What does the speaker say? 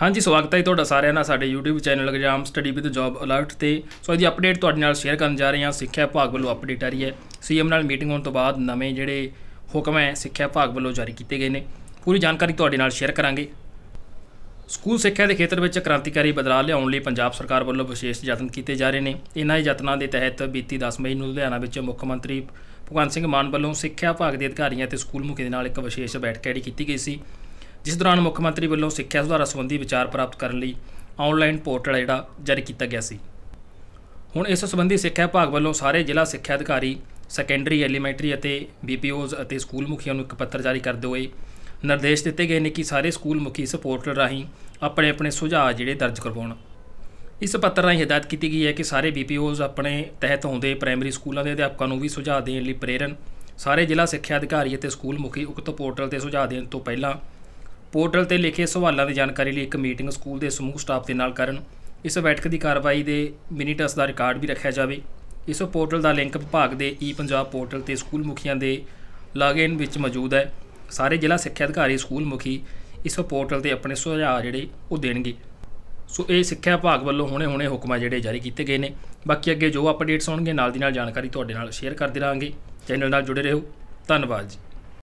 ਹਾਂਜੀ ਸਵਾਗਤ ਹੈ ਤੁਹਾਡਾ ਸਾਰਿਆਂ ਦਾ ਸਾਡੇ YouTube channel exam study with job alert ਤੇ ਸੋ ਇਹਦੀ ਅਪਡੇਟ ਤੁਹਾਡੇ ਨਾਲ ਸ਼ੇਅਰ ਕਰਨ ਜਾ ਰਹੇ ਹਾਂ ਸਿੱਖਿਆ ਵਿਭਾਗ ਵੱਲੋਂ ਅਪਡੇਟ ਆ ਰਹੀ ਹੈ ਸੀਐਮ ਨਾਲ ਮੀਟਿੰਗ ਹੋਣ ਤੋਂ ਬਾਅਦ ਨਵੇਂ ਜਿਹੜੇ ਹੁਕਮ ਹੈ ਸਿੱਖਿਆ ਵਿਭਾਗ ਵੱਲੋਂ ਜਾਰੀ ਕੀਤੇ ਗਏ ਨੇ ਪੂਰੀ ਜਾਣਕਾਰੀ ਤੁਹਾਡੇ ਨਾਲ ਸ਼ੇਅਰ ਕਰਾਂਗੇ ਸਕੂਲ ਸਿੱਖਿਆ ਦੇ ਖੇਤਰ ਵਿੱਚ ਕ੍ਰਾਂਤੀਕਾਰੀ ਬਦਲਾਅ ਲਿਆਉਣ ਲਈ ਪੰਜਾਬ ਸਰਕਾਰ ਵੱਲੋਂ ਵਿਸ਼ੇਸ਼ ਯਤਨ ਕੀਤੇ ਜਾ ਰਹੇ ਨੇ ਇਨ੍ਹਾਂ ਯਤਨਾਂ ਦੇ ਤਹਿਤ ਬੀਤੀ 10 ਮਈ ਨੂੰ ਲੁਧਿਆਣਾ ਵਿੱਚ ਮੁੱਖ ਮੰਤਰੀ ਭਗਵੰਤ ਸਿੰਘ ਮਾਨ ਵੱਲੋਂ ਸਿੱਖਿਆ ਵਿਭਾਗ ਦੇ ਅਧਿਕਾਰੀਆਂ ਤੇ ਸਕੂਲ ਮੁਖੀ ਦੇ ਨਾਲ ਇੱਕ ਵਿਸ਼ੇਸ਼ ਬੈਠਕ ਜਿਹੜੀ ਕੀਤੀ ਗਈ ਸੀ ਜਿਸ ਦੌਰਾਨ ਮੁੱਖ ਮੰਤਰੀ ਵੱਲੋਂ ਸਿੱਖਿਆ ਸੁਧਾਰਾਂ ਸੰਬੰਧੀ ਵਿਚਾਰ ਪ੍ਰਾਪਤ ਕਰਨ ਲਈ ਆਨਲਾਈਨ ਪੋਰਟਲ ਜਿਹੜਾ ਜਾਰੀ ਕੀਤਾ ਗਿਆ ਸੀ ਹੁਣ ਇਸ ਸੰਬੰਧੀ ਸਿੱਖਿਆ ਵਿਭਾਗ ਵੱਲੋਂ ਸਾਰੇ ਜ਼ਿਲ੍ਹਾ ਸਿੱਖਿਆ ਅਧਿਕਾਰੀ ਸੈਕੰਡਰੀ ਐਲੀਮੈਂਟਰੀ ਅਤੇ ਬੀਪੀਓਜ਼ ਅਤੇ ਸਕੂਲ ਮੁਖੀਆਂ ਨੂੰ ਇੱਕ ਪੱਤਰ ਜਾਰੀ ਕਰਦੇ ਹੋਏ ਨਿਰਦੇਸ਼ ਦਿੱਤੇ ਗਏ ਨੇ ਕਿ ਸਾਰੇ ਸਕੂਲ ਮੁਖੀ ਇਸ ਪੋਰਟਲ ਰਾਹੀਂ ਆਪਣੇ ਆਪਣੇ ਸੁਝਾਅ ਜਿਹੜੇ ਦਰਜ ਕਰਵਾਉਣ ਇਸ ਪੱਤਰ ਰਾਹੀਂ ਹਦਾਇਤ ਕੀਤੀ ਗਈ ਹੈ ਕਿ ਸਾਰੇ ਬੀਪੀਓਜ਼ ਆਪਣੇ ਤਹਿਤ ਹੁੰਦੇ ਪ੍ਰਾਇਮਰੀ ਸਕੂਲਾਂ ਦੇ ਅਧਿਆਪਕਾਂ ਨੂੰ ਵੀ ਸੁਝਾਅ ਦੇਣ ਲਈ ਪ੍ਰੇਰਣ ਸਾਰੇ ਜ਼ਿਲ੍ਹਾ ਸਿੱਖਿਆ ਅਧਿਕਾਰੀ ਅਤੇ ਸਕੂਲ ਮੁਖੀ ਉਕਤ ਪੋਰਟਲ ਤੇ ਸੁਝਾਅ ਦੇਣ ਤੋਂ ਪਹਿਲਾਂ ਪੋਰਟਲ ਤੇ ਲਿਖੇ ਸਵਾਲਾਂ ਦੀ ਜਾਣਕਾਰੀ ਲਈ ਇੱਕ ਮੀਟਿੰਗ ਸਕੂਲ ਦੇ ਸਮੂਹ ਸਟਾਫ ਦੇ ਨਾਲ ਕਰਨ ਇਸ ਬੈਠਕ ਦੀ ਕਾਰਵਾਈ ਦੇ ਮਿਨਟਸ ਦਾ ਰਿਕਾਰਡ ਵੀ ਰੱਖਿਆ ਜਾਵੇ ਇਸ ਪੋਰਟਲ ਦਾ ਲਿੰਕ ਵਿਭਾਗ ਦੇ ਈ ਪੰਜਾਬ ਪੋਰਟਲ ਤੇ ਸਕੂਲ ਮੁਖੀਆਂ ਦੇ ਲਾਗਇਨ ਵਿੱਚ ਮੌਜੂਦ ਹੈ ਸਾਰੇ ਜ਼ਿਲ੍ਹਾ ਸਿੱਖਿਆ ਅਧਿਕਾਰੀ ਸਕੂਲ ਮੁਖੀ ਇਸ ਪੋਰਟਲ ਤੇ ਆਪਣੇ ਸੁਝਾਅ ਜਿਹੜੇ ਉਹ ਦੇਣਗੇ ਸੋ ਇਹ ਸਿੱਖਿਆ ਵਿਭਾਗ ਵੱਲੋਂ ਹੁਣੇ-ਹੁਣੇ ਹੁਕਮਾਂ ਜਿਹੜੇ ਜਾਰੀ ਕੀਤੇ ਗਏ ਨੇ ਬਾਕੀ ਅੱਗੇ ਜੋ ਅਪਡੇਟਸ ਹੋਣਗੇ ਨਾਲ ਦੀ ਨਾਲ ਜਾਣਕਾਰੀ ਤੁਹਾਡੇ ਨਾਲ ਸ਼ੇਅਰ ਕਰਦੇ ਰਹਾਂਗੇ ਚੈਨਲ ਨਾਲ ਜੁੜੇ ਰਹੋ ਧੰਨਵਾਦ ਜੀ